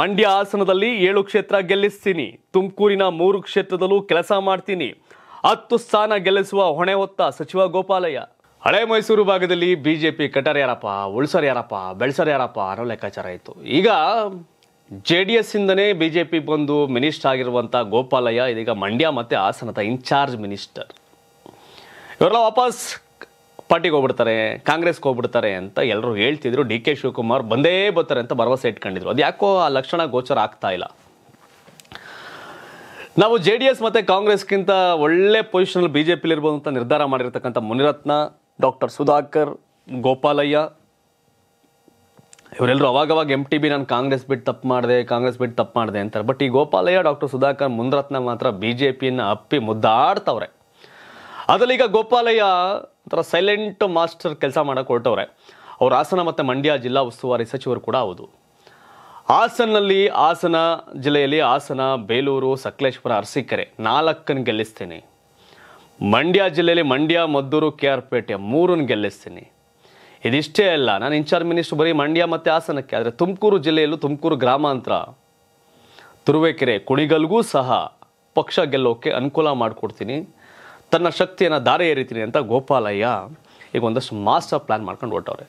ಮಂಡ್ಯ ಆಸನದಲ್ಲಿ ಏಳು ಕ್ಷೇತ್ರ ಗೆಲ್ಲಿಸ್ತೀನಿ ತುಮಕೂರಿನ ಮೂರು ಕ್ಷೇತ್ರದಲ್ಲೂ ಕೆಲಸ ಮಾಡ್ತೀನಿ ಹತ್ತು ಸ್ಥಾನ ಗೆಲ್ಲಿಸುವ ಹೊಣೆ ಹೊತ್ತ ಸಚಿವ ಗೋಪಾಲಯ್ಯ ಹಳೆ ಮೈಸೂರು ಭಾಗದಲ್ಲಿ ಬಿಜೆಪಿ ಕಟರ್ ಯಾರಪ್ಪ ಉಳ್ಸರ್ ಯಾರಪ್ಪ ಬೆಳ್ಸರ್ ಯಾರಪ್ಪ ಅನ್ನೋ ಲೆಕ್ಕಾಚಾರ ಇತ್ತು ಈಗ ಜೆ ಡಿ ಎಸ್ ಇಂದನೇ ಬಿಜೆಪಿ ಬಂದು ಮಿನಿಸ್ಟರ್ ಆಗಿರುವಂಥ ಗೋಪಾಲಯ್ಯ ಇದೀಗ ಮಂಡ್ಯ ಮತ್ತೆ ಹಾಸನದ ಇನ್ಚಾರ್ಜ್ ಮಿನಿಸ್ಟರ್ ಇವರೆಲ್ಲ ವಾಪಸ್ ಪಾರ್ಟಿಗೆ ಹೋಗ್ಬಿಡ್ತಾರೆ ಕಾಂಗ್ರೆಸ್ಗೆ ಹೋಗ್ಬಿಡ್ತಾರೆ ಅಂತ ಎಲ್ಲರೂ ಹೇಳ್ತಿದ್ರು ಡಿ ಕೆ ಶಿವಕುಮಾರ್ ಬಂದೇ ಬರ್ತಾರೆ ಅಂತ ಭರವಸೆ ಇಟ್ಕೊಂಡಿದ್ರು ಅದು ಯಾಕೋ ಆ ಲಕ್ಷಣ ಗೋಚರ ಆಗ್ತಾ ಇಲ್ಲ ನಾವು ಜೆ ಡಿ ಎಸ್ ಮತ್ತೆ ಕಾಂಗ್ರೆಸ್ಗಿಂತ ಒಳ್ಳೆ ಪೊಸಿಷನಲ್ಲಿ ಬಿ ಜೆ ಪಿಲಿರ್ಬೋದು ಅಂತ ನಿರ್ಧಾರ ಮಾಡಿರ್ತಕ್ಕಂಥ ಮುನಿರತ್ನ ಡಾಕ್ಟರ್ ಸುಧಾಕರ್ ಗೋಪಾಲಯ್ಯ ಇವರೆಲ್ಲರೂ ಅವಾಗವಾಗ ಎಮ್ ಟಿ ಬಿ ನಾನು ಕಾಂಗ್ರೆಸ್ ಬಿಟ್ಟು ತಪ್ಪು ಮಾಡಿದೆ ಕಾಂಗ್ರೆಸ್ ಬಿಟ್ಟು ತಪ್ಪು ಮಾಡಿದೆ ಅಂತಾರೆ ಬಟ್ ಈ ಗೋಪಾಲಯ್ಯ ಡಾಕ್ಟರ್ ಸುಧಾಕರ್ ಮುನಿರತ್ನ ಮಾತ್ರ ಬಿ ಜೆ ಪಿಯನ್ನು ಅಪ್ಪಿ ಮುದ್ದಾಡ್ತವ್ರೆ ಅದರಲ್ಲೀಗ ಗೋಪಾಲಯ್ಯ ಒಂಥರ ಸೈಲೆಂಟ್ ಮಾಸ್ಟರ್ ಕೆಲಸ ಮಾಡೋಕೆ ಹೊರಟವ್ರೆ ಅವ್ರು ಹಾಸನ ಮತ್ತು ಮಂಡ್ಯ ಜಿಲ್ಲಾ ಉಸ್ತುವಾರಿ ಸಚಿವರು ಕೂಡ ಹೌದು ಹಾಸನಲ್ಲಿ ಹಾಸನ ಜಿಲ್ಲೆಯಲ್ಲಿ ಹಾಸನ ಬೇಲೂರು ಸಕಲೇಶ್ವರ ಅರಸಿಕೆರೆ ನಾಲ್ಕನ್ನು ಗೆಲ್ಲಿಸ್ತೀನಿ ಮಂಡ್ಯ ಜಿಲ್ಲೆಯಲ್ಲಿ ಮಂಡ್ಯ ಮದ್ದೂರು ಕೆ ಆರ್ ಪೇಟೆ ಮೂರನ್ನು ಗೆಲ್ಲಿಸ್ತೀನಿ ಇದಿಷ್ಟೇ ಅಲ್ಲ ನಾನು ಇನ್ಚಾರ್ಜ್ ಮಿನಿಸ್ಟರ್ ಬರೀ ಮಂಡ್ಯ ಮತ್ತು ಹಾಸನಕ್ಕೆ ಆದರೆ ತುಮಕೂರು ಜಿಲ್ಲೆಯಲ್ಲೂ ತುಮಕೂರು ಗ್ರಾಮಾಂತರ ತುರುವೇಕೆರೆ ಕುಣಿಗಲ್ಗೂ ಸಹ ಪಕ್ಷ ಗೆಲ್ಲೋಕ್ಕೆ ಅನುಕೂಲ ಮಾಡಿಕೊಡ್ತೀನಿ ತನ್ನ ಶಕ್ತಿಯನ್ನು ದಾರೆ ಏರಿತೀನಿ ಅಂತ ಗೋಪಾಲಯ್ಯ ಈಗ ಒಂದಷ್ಟು ಮಾಸ್ಟರ್ ಪ್ಲ್ಯಾನ್ ಮಾಡ್ಕೊಂಡು ಹೊರಟವ್ರೆ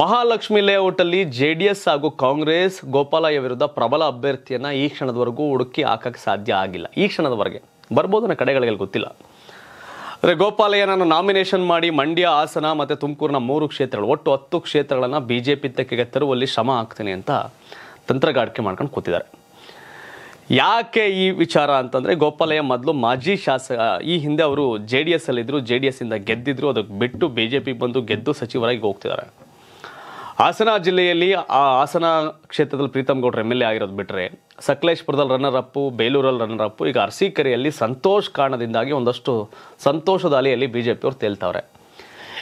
ಮಹಾಲಕ್ಷ್ಮಿ ಲೇಔಟಲ್ಲಿ ಜೆ ಡಿ ಎಸ್ ಹಾಗೂ ಕಾಂಗ್ರೆಸ್ ಗೋಪಾಲಯ್ಯ ವಿರುದ್ಧ ಪ್ರಬಲ ಅಭ್ಯರ್ಥಿಯನ್ನು ಈ ಕ್ಷಣದವರೆಗೂ ಹುಡುಕಿ ಹಾಕಕ್ಕೆ ಸಾಧ್ಯ ಆಗಿಲ್ಲ ಈ ಕ್ಷಣದವರೆಗೆ ಬರ್ಬೋದು ನನ್ನ ಕಡೆಗಳಿಗೆ ಗೊತ್ತಿಲ್ಲ ಅಂದರೆ ನಾನು ನಾಮಿನೇಷನ್ ಮಾಡಿ ಮಂಡ್ಯ ಹಾಸನ ಮತ್ತು ತುಮಕೂರಿನ ಮೂರು ಕ್ಷೇತ್ರಗಳು ಒಟ್ಟು ಹತ್ತು ಕ್ಷೇತ್ರಗಳನ್ನು ಬಿ ಜೆ ಪಿ ತೆಕ್ಕೆಗೆ ತರುವಲ್ಲಿ ಶ್ರಮ ಹಾಕ್ತೀನಿ ಅಂತ ತಂತ್ರಗಾರಿಕೆ ಮಾಡ್ಕೊಂಡು ಕೂತಿದ್ದಾರೆ ಯಾಕೆ ಈ ವಿಚಾರ ಅಂತಂದರೆ ಗೋಪಾಲಯ್ಯ ಮೊದಲು ಮಾಜಿ ಶಾಸಕ ಈ ಹಿಂದೆ ಅವರು ಜೆ ಡಿ ಎಸ್ ಅಲ್ಲಿದ್ದರು ಜೆ ಡಿ ಎಸ್ಸಿಂದ ಗೆದ್ದಿದ್ರು ಅದಕ್ಕೆ ಬಿಟ್ಟು ಬಿ ಜೆ ಪಿ ಬಂದು ಗೆದ್ದು ಸಚಿವರಾಗಿ ಹೋಗ್ತಿದ್ದಾರೆ ಹಾಸನ ಜಿಲ್ಲೆಯಲ್ಲಿ ಆ ಹಾಸನ ಕ್ಷೇತ್ರದಲ್ಲಿ ಪ್ರೀತಮ್ ಗೌಡ್ರ ಎಮ್ ಎಲ್ ಎ ಆಗಿರೋದು ಬಿಟ್ಟರೆ ಸಕಲೇಶ್ಪುರದಲ್ಲಿ ರನ್ನರ್ ಅಪ್ಪು ಬೇಲೂರಲ್ಲಿ ರನ್ನರ್ ಅಪ್ಪು ಈಗ ಅರಸೀಕೆರೆಯಲ್ಲಿ ಸಂತೋಷ್ ಕಾರಣದಿಂದಾಗಿ ಒಂದಷ್ಟು ಸಂತೋಷದ ಅಲೆಯಲ್ಲಿ ಬಿ ಜೆ ಅವರು ತೇಲ್ತಾವ್ರೆ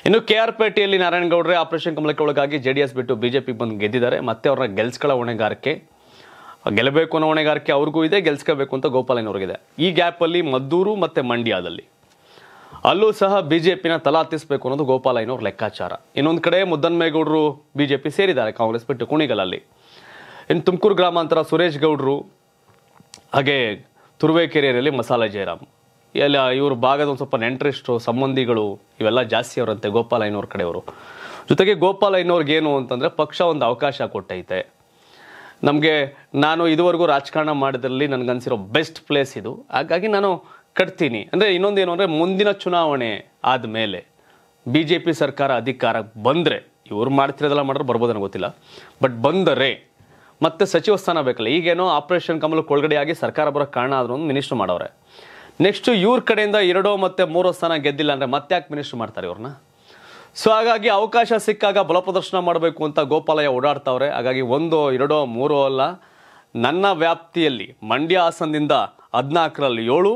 ಇನ್ನು ಕೆ ಆರ್ ಪೇಟೆಯಲ್ಲಿ ನಾರಾಯಣಗೌಡ್ರೆ ಆಪರೇಷನ್ ಕಮಲಕ್ಕೆ ಒಳಗಾಗಿ ಜೆ ಡಿ ಎಸ್ ಬಿಟ್ಟು ಬಿ ಜೆ ಪಿ ಬಂದು ಗೆದ್ದಿದ್ದಾರೆ ಮತ್ತೆ ಅವ್ರನ್ನ ಗೆಲ್ಸ್ಗಳ ಹೊಣೆಗಾರಿಕೆ ಗೆಲ್ಲಬೇಕು ಅನ್ನೋ ಹೊಣೆಗಾರಿಕೆ ಅವ್ರಿಗೂ ಇದೆ ಗೆಲ್ಸ್ಕೋಬೇಕು ಅಂತ ಗೋಪಾಲಯ್ಯನವ್ರಿಗಿದೆ ಈ ಗ್ಯಾಪಲ್ಲಿ ಮದ್ದೂರು ಮತ್ತು ಮಂಡ್ಯದಲ್ಲಿ ಅಲ್ಲೂ ಸಹ ಬಿ ಜೆ ಪಿನ ತಲಾತಿಸಬೇಕು ಅನ್ನೋದು ಗೋಪಾಲಯ್ಯನವ್ರ ಲೆಕ್ಕಾಚಾರ ಇನ್ನೊಂದು ಕಡೆ ಮುದ್ದನ್ಮೇಗೌಡರು ಬಿ ಜೆ ಪಿ ಸೇರಿದ್ದಾರೆ ಕಾಂಗ್ರೆಸ್ ಬಿಟ್ಟು ಕುಣಿಗಲಲ್ಲಿ ಇನ್ನು ತುಮಕೂರು ಗ್ರಾಮಾಂತರ ಸುರೇಶ್ ಗೌಡರು ಹಾಗೆ ತುರುವೇಕೆರೆಯಲ್ಲಿ ಮಸಾಲೆ ಜಯರಾಮ್ ಎಲ್ಲ ಇವರು ಭಾಗದ ಒಂದು ಸ್ವಲ್ಪ ನೆಂಟ್ರಿಸ್ಟು ಸಂಬಂಧಿಗಳು ಇವೆಲ್ಲ ಜಾಸ್ತಿ ಅವರಂತೆ ಗೋಪಾಲಯ್ಯನವ್ರ ಕಡೆಯವರು ಜೊತೆಗೆ ಏನು ಅಂತಂದರೆ ಪಕ್ಷ ಒಂದು ಅವಕಾಶ ಕೊಟ್ಟೈತೆ ನಮಗೆ ನಾನು ಇದುವರೆಗೂ ರಾಜಕಾರಣ ಮಾಡಿದ್ರಲ್ಲಿ ನನಗನ್ಸಿರೋ ಬೆಸ್ಟ್ ಪ್ಲೇಸ್ ಇದು ಹಾಗಾಗಿ ನಾನು ಕಟ್ತೀನಿ ಅಂದರೆ ಇನ್ನೊಂದೇನು ಅಂದರೆ ಮುಂದಿನ ಚುನಾವಣೆ ಆದಮೇಲೆ ಬಿ ಜೆ ಪಿ ಸರ್ಕಾರ ಅಧಿಕಾರಕ್ಕೆ ಬಂದರೆ ಇವರು ಮಾಡ್ತಿರೋದೆಲ್ಲ ಮಾಡಿದ್ರೆ ಬರ್ಬೋದು ನನಗೆ ಗೊತ್ತಿಲ್ಲ ಬಟ್ ಬಂದರೆ ಮತ್ತೆ ಸಚಿವ ಸ್ಥಾನ ಬೇಕಲ್ಲ ಈಗೇನೋ ಆಪರೇಷನ್ ಕೊಳಗಡೆ ಆಗಿ ಸರ್ಕಾರ ಬರೋಕ್ಕೆ ಕಾರಣ ಆದ್ರೂ ಒಂದು ಮಿನಿಸ್ಟ್ರ್ ಮಾಡೋರೆ ನೆಕ್ಸ್ಟು ಇವ್ರ ಕಡೆಯಿಂದ ಎರಡೋ ಮತ್ತು ಮೂರೋ ಸ್ಥಾನ ಗೆದ್ದಿಲ್ಲ ಅಂದರೆ ಮತ್ತೆ ಯಾಕೆ ಮಿನಿಸ್ಟ್ರ್ ಮಾಡ್ತಾರೆ ಇವ್ರನ್ನ ಸೊ ಹಾಗಾಗಿ ಅವಕಾಶ ಸಿಕ್ಕಾಗ ಬಲಪ್ರದರ್ಶನ ಮಾಡಬೇಕು ಅಂತ ಗೋಪಾಲಯ್ಯ ಓಡಾಡ್ತಾವ್ರೆ ಹಾಗಾಗಿ ಒಂದು ಎರಡೋ ಮೂರೋ ಅಲ್ಲ ನನ್ನ ವ್ಯಾಪ್ತಿಯಲ್ಲಿ ಮಂಡ್ಯ ಹಾಸನದಿಂದ ಹದಿನಾಲ್ಕರಲ್ಲಿ ಏಳು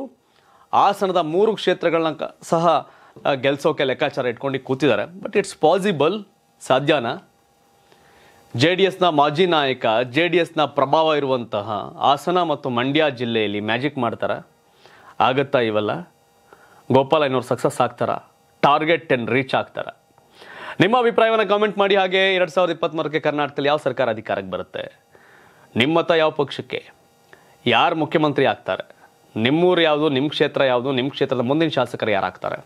ಹಾಸನದ ಮೂರು ಕ್ಷೇತ್ರಗಳನ್ನ ಸಹ ಗೆಲ್ಸೋಕೆ ಲೆಕ್ಕಾಚಾರ ಇಟ್ಕೊಂಡು ಕೂತಿದ್ದಾರೆ ಬಟ್ ಇಟ್ಸ್ ಪಾಸಿಬಲ್ ಸಾಧ್ಯನಾ ಜೆ ಡಿ ಎಸ್ನ ಮಾಜಿ ನಾಯಕ ಜೆ ಡಿ ಎಸ್ನ ಪ್ರಭಾವ ಇರುವಂತಹ ಹಾಸನ ಮತ್ತು ಮಂಡ್ಯ ಜಿಲ್ಲೆಯಲ್ಲಿ ಮ್ಯಾಜಿಕ್ ಮಾಡ್ತಾರೆ ಆಗತ್ತಾ ಇವೆಲ್ಲ ಗೋಪಾಲಯ್ಯನವ್ರು ಸಕ್ಸಸ್ ಆಗ್ತಾರ ಟಾರ್ಗೆಟ್ ಟೆನ್ ರೀಚ್ ಆಗ್ತಾರೆ ನಿಮ್ಮ ಅಭಿಪ್ರಾಯವನ್ನು ಕಾಮೆಂಟ್ ಮಾಡಿ ಹಾಗೆ ಎರಡು ಸಾವಿರದ ಇಪ್ಪತ್ತ್ಮೂರಕ್ಕೆ ಕರ್ನಾಟಕದಲ್ಲಿ ಯಾವ ಸರ್ಕಾರ ಅಧಿಕಾರಕ್ಕೆ ಬರುತ್ತೆ ನಿಮ್ಮ ಮತ ಯಾವ ಪಕ್ಷಕ್ಕೆ ಯಾರು ಮುಖ್ಯಮಂತ್ರಿ ಆಗ್ತಾರೆ ನಿಮ್ಮೂರು ಯಾವುದು ನಿಮ್ಮ ಕ್ಷೇತ್ರ ಯಾವುದು ನಿಮ್ಮ ಕ್ಷೇತ್ರದ ಮುಂದಿನ ಶಾಸಕರು ಆಗ್ತಾರೆ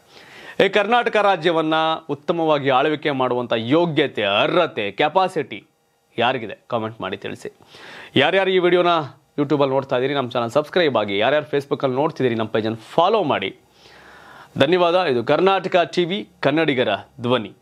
ಈ ಕರ್ನಾಟಕ ರಾಜ್ಯವನ್ನು ಉತ್ತಮವಾಗಿ ಆಳ್ವಿಕೆ ಮಾಡುವಂಥ ಯೋಗ್ಯತೆ ಅರ್ಹತೆ ಕೆಪಾಸಿಟಿ ಯಾರಿಗಿದೆ ಕಾಮೆಂಟ್ ಮಾಡಿ ತಿಳಿಸಿ ಯಾರ್ಯಾರು ಈ ವಿಡಿಯೋನ ಯೂಟ್ಯೂಬಲ್ಲಿ ನೋಡ್ತಾ ಇದ್ದೀರಿ ನಮ್ಮ ಚಾನಲ್ ಸಬ್ಸ್ಕ್ರೈಬ್ ಆಗಿ ಯಾರ್ಯಾರು ಫೇಸ್ಬುಕ್ಕಲ್ಲಿ ನೋಡ್ತಿದ್ದೀರಿ ನಮ್ಮ ಪೇಜನ್ನು ಫಾಲೋ ಮಾಡಿ ಧನ್ಯವಾದ ಇದು ಕರ್ನಾಟಕ ಟಿ ವಿ ಕನ್ನಡಿಗರ ಧ್ವನಿ